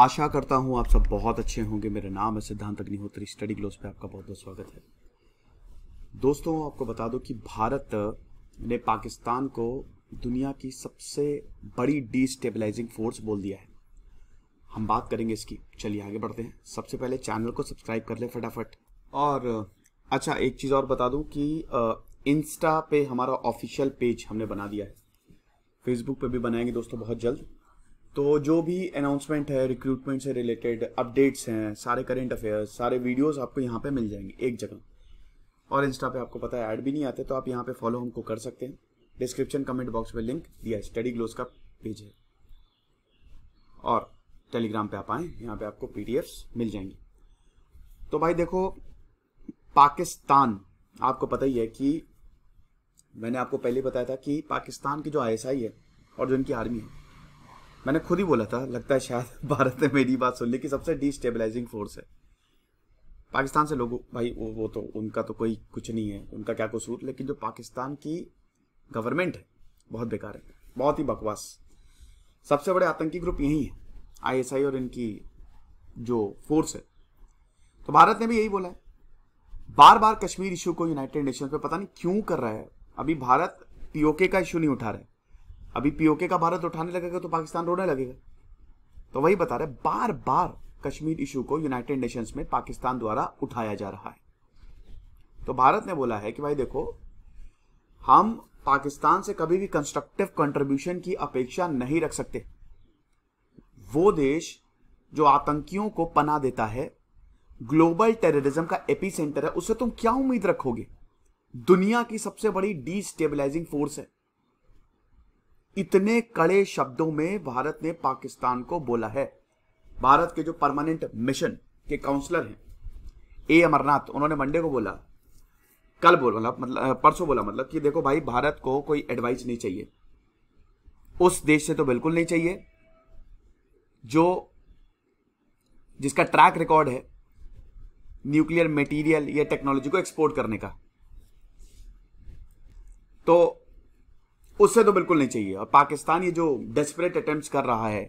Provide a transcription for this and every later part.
आशा करता हूँ आप सब बहुत अच्छे होंगे मेरा नाम है सिद्धांत अग्निहोत्री स्टडी ग्लोस पे आपका बहुत बहुत स्वागत है दोस्तों आपको बता दो कि भारत ने पाकिस्तान को दुनिया की सबसे बड़ी डिस्टेबलाइजिंग फोर्स बोल दिया है हम बात करेंगे इसकी चलिए आगे बढ़ते हैं सबसे पहले चैनल को सब्सक्राइब कर लें फटाफट और अच्छा एक चीज़ और बता दू कि इंस्टा पे हमारा ऑफिशियल पेज हमने बना दिया है फेसबुक पे भी बनाएंगे दोस्तों बहुत जल्द तो जो भी अनाउंसमेंट है रिक्रूटमेंट से रिलेटेड अपडेट्स हैं सारे करेंट अफेयर्स सारे वीडियोस आपको यहाँ पे मिल जाएंगे एक जगह और इंस्टा पे आपको पता है ऐड भी नहीं आते तो आप यहाँ पे फॉलो हमको कर सकते हैं डिस्क्रिप्शन कमेंट बॉक्स में लिंक दिया है स्टडी ग्लोज का पेज है और टेलीग्राम पे आप आए यहाँ पे आपको पी मिल जाएंगे तो भाई देखो पाकिस्तान आपको पता ही है कि मैंने आपको पहले बताया था कि पाकिस्तान की जो आई है और जो इनकी आर्मी है मैंने खुद ही बोला था लगता है शायद भारत ने मेरी बात सुन ली कि सबसे डिस्टेबलाइजिंग फोर्स है पाकिस्तान से लोगों भाई वो वो तो उनका तो कोई कुछ नहीं है उनका क्या कसूर लेकिन जो पाकिस्तान की गवर्नमेंट है बहुत बेकार है बहुत ही बकवास सबसे बड़े आतंकी ग्रुप यही है आईएसआई और इनकी जो फोर्स है तो भारत ने भी यही बोला है बार बार कश्मीर इशू को यूनाइटेड नेशन पे पता नहीं क्यों कर रहा है अभी भारत पीओके का इशू नहीं उठा रहा है अभी पीओके का भारत उठाने लगेगा तो पाकिस्तान रोने लगेगा तो वही बता रहे बार बार कश्मीर इशू को यूनाइटेड नेशंस में पाकिस्तान द्वारा उठाया जा रहा है तो भारत ने बोला है कि भाई देखो हम पाकिस्तान से कभी भी कंस्ट्रक्टिव कंट्रीब्यूशन की अपेक्षा नहीं रख सकते वो देश जो आतंकियों को पना देता है ग्लोबल टेररिज्म का एपी सेंटर है उससे तुम क्या उम्मीद रखोगे दुनिया की सबसे बड़ी डीस्टेबलाइजिंग फोर्स है इतने कड़े शब्दों में भारत ने पाकिस्तान को बोला है भारत के जो परमानेंट मिशन के काउंसलर हैं ए अमरनाथ उन्होंने मंडे को बोला कल बोला मतलब, मतलब परसों बोला मतलब कि देखो भाई भारत को कोई एडवाइस नहीं चाहिए उस देश से तो बिल्कुल नहीं चाहिए जो जिसका ट्रैक रिकॉर्ड है न्यूक्लियर मटेरियल या टेक्नोलॉजी को एक्सपोर्ट करने का तो उससे तो बिल्कुल नहीं चाहिए और पाकिस्तान ये जो डेस्परेट अटेम्प्ट कर रहा है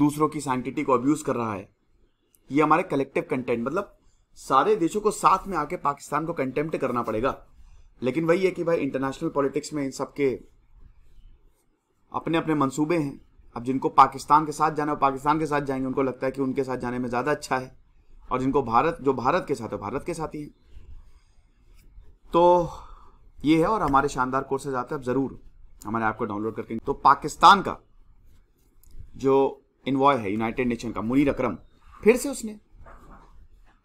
दूसरों की साइंटिटी को अब्यूज कर रहा है ये हमारे कलेक्टिव कंटेंट मतलब सारे देशों को साथ में आके पाकिस्तान को कंटेम्प्ट करना पड़ेगा लेकिन वही है कि भाई इंटरनेशनल पॉलिटिक्स में इन सबके अपने अपने मंसूबे हैं अब जिनको पाकिस्तान के साथ जाना है पाकिस्तान के साथ जाएंगे उनको लगता है कि उनके साथ जाने में ज़्यादा अच्छा है और जिनको भारत जो भारत के साथ है भारत के साथ ही है तो ये है और हमारे शानदार कोर्सेज आते हैं आप ज़रूर हमारे ऐप को डाउनलोड करके तो पाकिस्तान का जो इन्वॉय है यूनाइटेड नेशन का मुनीर अक्रम फिर से उसने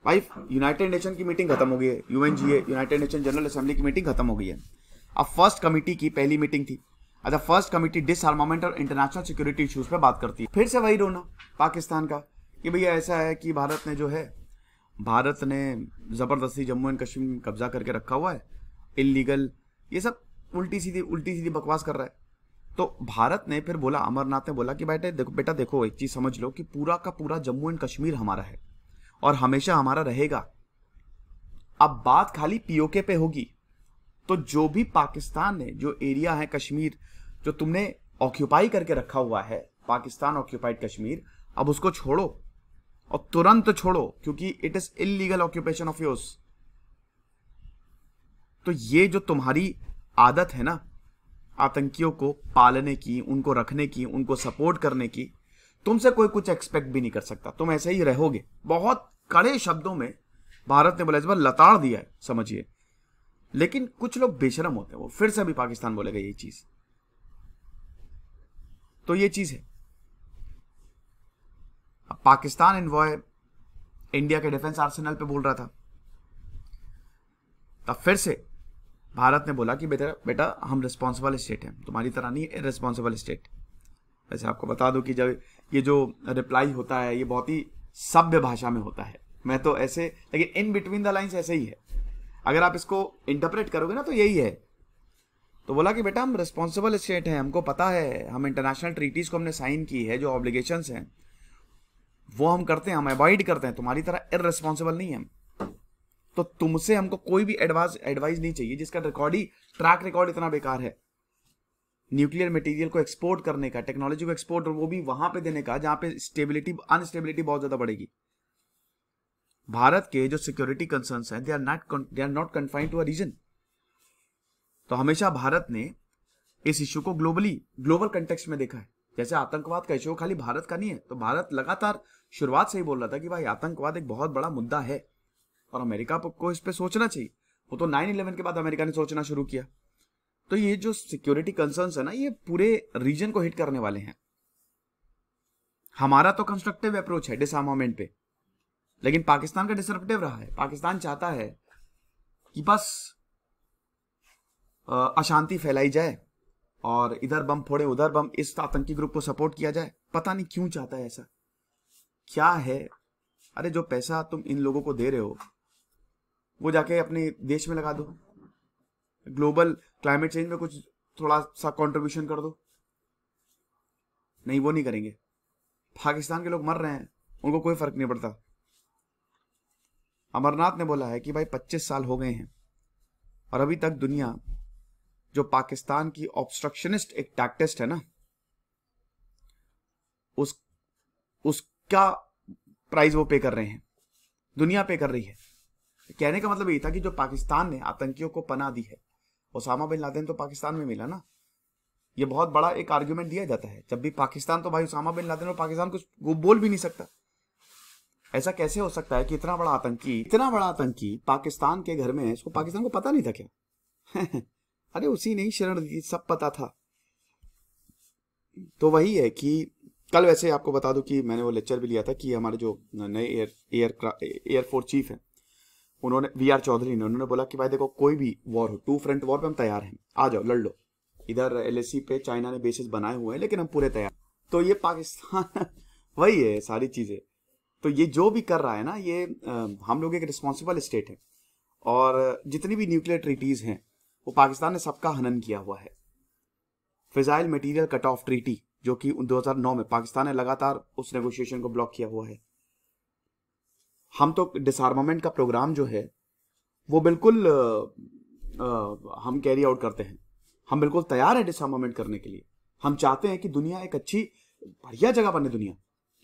भाई यूनाइटेड नेशन की मीटिंग खत्म हो गई है UNGA United Nation General assembly की मीटिंग खत्म हो गई है अब फर्स्ट कमेटी की पहली मीटिंग थी अच्छा फर्स्ट कमेटी डिसआर्मामेंट और इंटरनेशनल सिक्योरिटी इश्यूज पे बात करती है फिर से वही रोना पाकिस्तान का कि भैया ऐसा है कि भारत ने जो है भारत ने ज़बरदस्ती जम्मू एंड कश्मीर कब्जा करके रखा हुआ है इलीगल ये सब उल्टी सीधी उल्टी सीधी बकवास कर रहा है तो भारत ने फिर बोला अमरनाथ ने बोला कि बेटे देखो बेटा देखो एक चीज समझ लो कि पूरा का पूरा जम्मू एंड कश्मीर हमारा है और हमेशा हमारा रहेगा अब बात खाली पीओके पे होगी तो जो भी पाकिस्तान ने जो एरिया है कश्मीर जो तुमने ऑक्यूपाई करके रखा हुआ है पाकिस्तान ऑक्यूपाइड कश्मीर अब उसको छोड़ो और तुरंत छोड़ो क्योंकि it is illegal occupation of yours तो ये जो तुम्हारी आदत है ना आतंकियों को पालने की उनको रखने की उनको सपोर्ट करने की तुमसे कोई कुछ एक्सपेक्ट भी नहीं कर सकता तुम ऐसे ही रहोगे बहुत कड़े शब्दों में भारत ने बोला इस बार लताड़ दिया है समझिए लेकिन कुछ लोग बेशरम होते हैं वो फिर से भी पाकिस्तान बोलेगा ये चीज तो ये चीज है अब पाकिस्तान इन्वॉय इंडिया के डिफेंस आर्सेनल पे बोल रहा था तब फिर से भारत ने बोला कि बेटा बेटा हम रिस्पॉन्सिबल स्टेट हैं तुम्हारी तरह नहीं रिस्पॉन्सिबल स्टेट वैसे आपको बता दूं कि जब ये जो रिप्लाई होता है ये बहुत ही सभ्य भाषा में होता है मैं तो ऐसे लेकिन इन बिटवीन द लाइन्स ऐसे ही है अगर आप इसको इंटरप्रेट करोगे ना तो यही है तो बोला कि बेटा हम रिस्पॉन्सिबल स्टेट हैं हमको पता है हम इंटरनेशनल ट्रीटीज़ को हमने साइन की है जो ऑब्लिगेशंस हैं वो हम करते हैं हम अवॉइड करते हैं तुम्हारी तरह इरेस्पॉन्सिबल नहीं है हम तो तुमसे हमको कोई भी एडवाइस एडवाइस नहीं चाहिए जिसका रिकॉर्ड ही ट्रैक रिकॉर्ड इतना बेकार है न्यूक्लियर मटेरियल को एक्सपोर्ट करने का टेक्नोलॉजी को एक्सपोर्ट वो भी वहां पे देने का जहां पे स्टेबिलिटी अनस्टेबिलिटी बहुत ज्यादा बढ़ेगी भारत के जो सिक्योरिटी कंसर्न है they are not they are not confined to a region तो हमेशा भारत ने इस इश्यू को ग्लोबली ग्लोबल कंटेक्स्ट में देखा है जैसे आतंकवाद का इशू खाली भारत का नहीं है तो भारत लगातार शुरुआत से ही बोल रहा था कि भाई आतंकवाद एक बहुत बड़ा मुद्दा है और अमेरिका को इस पर सोचना चाहिए वो तो नाइन इलेवन के बाद अमेरिका ने सोचना शुरू किया तो ये जो सिक्योरिटी कंसर्न है ना ये पूरे रीजन को हिट करने वाले हैं हमारा तो कंस्ट्रक्टिव अप्रोच है डिसआर्मामेंट पे लेकिन पाकिस्तान का डिसरप्टिव रहा है पाकिस्तान चाहता है कि बस अशांति फैलाई जाए और इधर बम फोड़े उधर बम इस आतंकी ग्रुप को सपोर्ट किया जाए पता नहीं क्यों चाहता है ऐसा क्या है अरे जो पैसा तुम इन लोगों को दे रहे हो वो जाके अपने देश में लगा दो ग्लोबल क्लाइमेट चेंज में कुछ थोड़ा सा कॉन्ट्रीब्यूशन कर दो नहीं वो नहीं करेंगे पाकिस्तान के लोग मर रहे हैं उनको कोई फर्क नहीं पड़ता अमरनाथ ने बोला है कि भाई 25 साल हो गए हैं और अभी तक दुनिया जो पाकिस्तान की ऑब्स्ट्रक्शनिस्ट एक टैक्टिस्ट है ना उस उसका प्राइस वो पे कर रहे हैं दुनिया पे कर रही है कहने का मतलब ये था कि जो पाकिस्तान ने आतंकियों को पना दी है ओसामा बिन लादेन तो पाकिस्तान में मिला ना ये बहुत बड़ा एक आर्ग्यूमेंट दिया जाता है जब भी पाकिस्तान तो भाई ओसामा बिन लादेन और पाकिस्तान कुछ बोल भी नहीं सकता ऐसा कैसे हो सकता है कि इतना बड़ा आतंकी इतना बड़ा आतंकी पाकिस्तान के घर में है इसको पाकिस्तान को पता नहीं था क्या अरे उसी ने ही शरण दी सब पता था तो वही है कि कल वैसे आपको बता दूं कि मैंने वो लेक्चर भी लिया था कि हमारे जो नए एयर एयर एयरफोर्स चीफ हैं उन्होंने वी आर चौधरी ने उन्होंने बोला कि भाई देखो कोई भी वॉर हो टू फ्रंट वॉर पे हम तैयार हैं आ जाओ लड़ लो इधर एल पे चाइना ने बेसिस बनाए हुए हैं लेकिन हम पूरे तैयार तो ये पाकिस्तान वही है सारी चीज़ें तो ये जो भी कर रहा है ना ये आ, हम लोग एक रिस्पॉन्सिबल स्टेट है और जितनी भी न्यूक्लियर ट्रीटीज़ हैं वो पाकिस्तान ने सबका हनन किया हुआ है fissile material cut off treaty जो कि 2009 में पाकिस्तान ने लगातार उस नेगोशिएशन को ब्लॉक किया हुआ है हम तो डिसआर्मामेंट का प्रोग्राम जो है वो बिल्कुल आ, आ, हम कैरी आउट करते हैं हम बिल्कुल तैयार है डिसआर्मामेंट करने के लिए हम चाहते हैं कि दुनिया एक अच्छी बढ़िया जगह बने दुनिया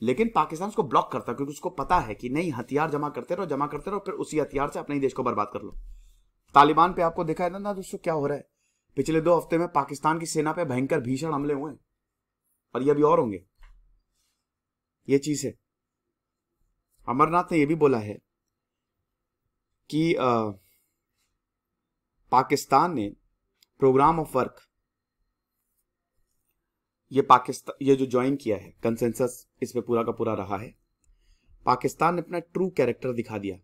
लेकिन पाकिस्तान उसको ब्लॉक करता है क्योंकि उसको पता है कि नहीं हथियार जमा करते रहो जमा करते रहो फिर उसी हथियार से अपने ही देश को बर्बाद कर लो तालिबान पे आपको देखा है ना दोस्तों क्या हो रहा है पिछले दो हफ्ते में पाकिस्तान की सेना पे भयंकर भीषण हमले हुए हैं और ये अभी और होंगे ये चीज है अमरनाथ ने यह भी बोला है कि आ, पाकिस्तान ने प्रोग्राम ऑफ वर्क ये पाकिस्तान ये जो ज्वाइन किया है कंसेंसस पे पूरा का पूरा रहा है पाकिस्तान ने अपना ट्रू कैरेक्टर दिखा दिया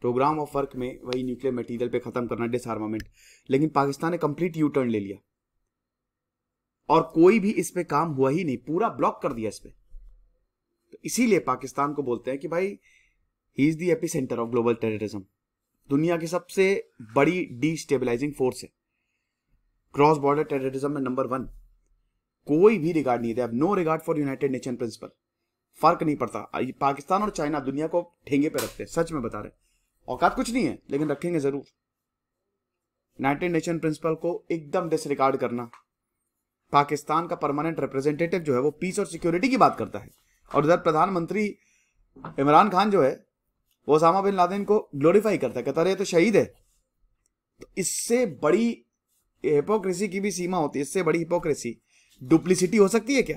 प्रोग्राम ऑफ वर्क में वही न्यूक्लियर मटेरियल पे खत्म करना डिसआर्मामेंट लेकिन पाकिस्तान ने कंप्लीट यू टर्न ले लिया और कोई भी इस पे काम हुआ ही नहीं पूरा ब्लॉक कर दिया इस पर तो इसीलिए पाकिस्तान को बोलते हैं कि भाई he is the epicentre of global terrorism दुनिया की सबसे बड़ी डिस्टेबलाइजिंग फोर्स है क्रॉस बॉर्डर टेररिज्म में नंबर वन कोई भी रिगार्ड नहीं है no regard for United Nation principle फर्क नहीं पड़ता पाकिस्तान और चाइना दुनिया को ठेंगे पे रखते हैं सच में बता रहे औकात कुछ नहीं है लेकिन रखेंगे जरूर यूनाइटेड नेशन प्रिंसिपल को एकदम डिसरिगार्ड करना पाकिस्तान का परमानेंट रिप्रेजेंटेटिव जो है वो पीस और सिक्योरिटी की बात करता है और इधर प्रधानमंत्री इमरान खान जो है वो ओसामा बिन लादेन को ग्लोरीफाई करता है कहता रहे तो शहीद है तो इससे बड़ी हिपोक्रेसी की भी सीमा होती है इससे बड़ी हिपोक्रेसी डुप्लीसिटी हो सकती है क्या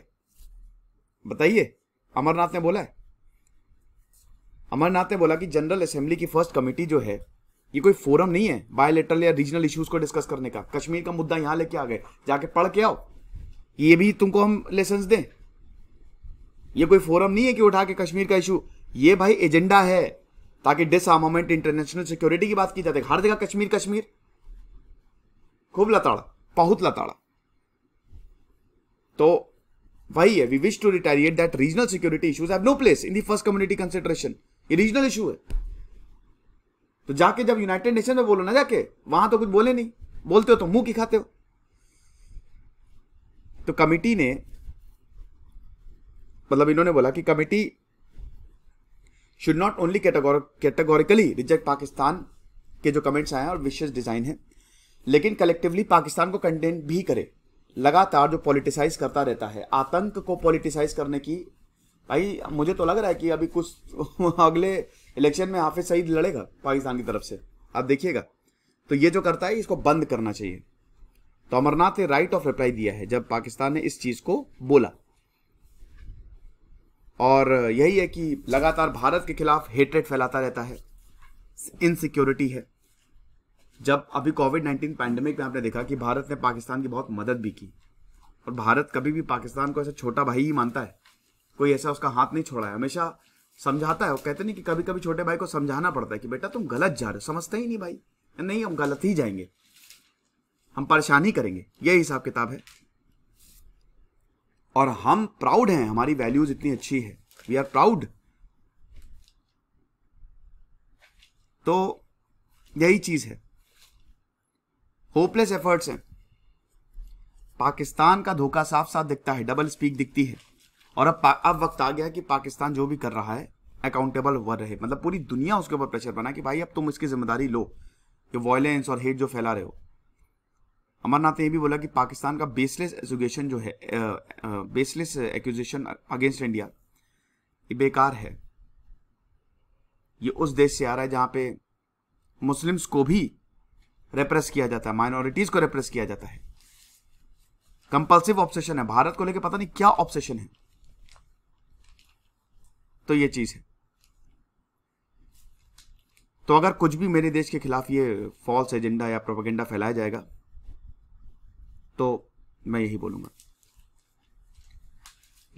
बताइए अमरनाथ ने बोला है अमरनाथ ने बोला कि जनरल असेंबली की फर्स्ट कमेटी जो है ये कोई फोरम नहीं है बायोलेटरल या रीजनल इश्यूज को डिस्कस करने का कश्मीर का मुद्दा यहां लेके आ गए जाके पढ़ के आओ ये भी तुमको हम लेसन दें ये कोई फोरम नहीं है कि उठा के कश्मीर का इशू ये भाई एजेंडा है ताकि डिसआर्मामेंट इंटरनेशनल सिक्योरिटी की बात की जाती है हर जगह कश्मीर कश्मीर खूब लताड़ा बहुत लताड़ा तो वही है we wish to reiterate that regional security issues have no place in the first community consideration ये रीजनल इशू है तो जाके जब यूनाइटेड नेशन में बोलो ना जाके वहां तो कुछ बोले नहीं बोलते हो तो मुंह की खाते हो तो कमिटी ने मतलब इन्होंने बोला कि committee should not only categorically reject Pakistan के जो कमेंट्स आए हैं और विशेष डिजाइन है लेकिन कलेक्टिवली पाकिस्तान को कंटेन भी करे लगातार जो पॉलिटिसाइज करता रहता है आतंक को पॉलिटिसाइज करने की भाई मुझे तो लग रहा है कि अभी कुछ अगले इलेक्शन में हाफिज सईद लड़ेगा पाकिस्तान की तरफ से आप देखिएगा तो ये जो करता है इसको बंद करना चाहिए तो अमरनाथ ने राइट ऑफ रिप्लाई दिया है जब पाकिस्तान ने इस चीज को बोला और यही है कि लगातार भारत के खिलाफ हेटरेट फैलाता रहता है इनसिक्योरिटी है जब अभी कोविड नाइन्टीन पैंडमिक में आपने देखा कि भारत ने पाकिस्तान की बहुत मदद भी की और भारत कभी भी पाकिस्तान को ऐसा छोटा भाई ही मानता है कोई ऐसा उसका हाथ नहीं छोड़ा है हमेशा समझाता है वो कहते नहीं कि कभी कभी छोटे भाई को समझाना पड़ता है कि बेटा तुम गलत जा रहे हो समझते ही नहीं भाई नहीं हम गलत ही जाएंगे हम परेशान ही करेंगे यही हिसाब किताब है और हम प्राउड हैं हमारी वैल्यूज इतनी अच्छी है वी आर प्राउड तो यही चीज है होपलेस एफर्ट्स हैं पाकिस्तान का धोखा साफ साफ दिखता है डबल स्पीक दिखती है और अब अब वक्त आ गया कि पाकिस्तान जो भी कर रहा है अकाउंटेबल हुआ रहे मतलब पूरी दुनिया उसके ऊपर प्रेशर बना कि भाई अब तुम इसकी जिम्मेदारी लो ये वॉयलेंस और हेट जो फैला रहे हो अमरनाथ ने यह भी बोला कि पाकिस्तान का बेसलेस एजुकेशन जो है बेसलेस एक्यूजेशन अगेंस्ट इंडिया ये बेकार है ये उस देश से आ रहा है जहां पे मुस्लिम्स को भी रेप्रेस किया जाता है माइनॉरिटीज को रेप्रेस किया जाता है कंपल्सिव ऑप्शेशन है भारत को लेकर पता नहीं क्या ऑप्शेशन है तो ये चीज है तो अगर कुछ भी मेरे देश के खिलाफ ये फॉल्स एजेंडा या प्रोपेगेंडा फैलाया जाएगा तो मैं यही बोलूंगा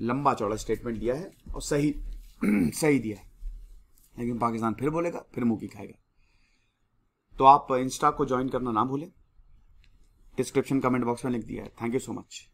लंबा चौड़ा स्टेटमेंट दिया है और सही सही दिया है लेकिन पाकिस्तान फिर बोलेगा फिर मुंह की खाएगा तो आप इंस्टा को ज्वाइन करना ना भूलें डिस्क्रिप्शन कमेंट बॉक्स में लिख दिया है थैंक यू सो मच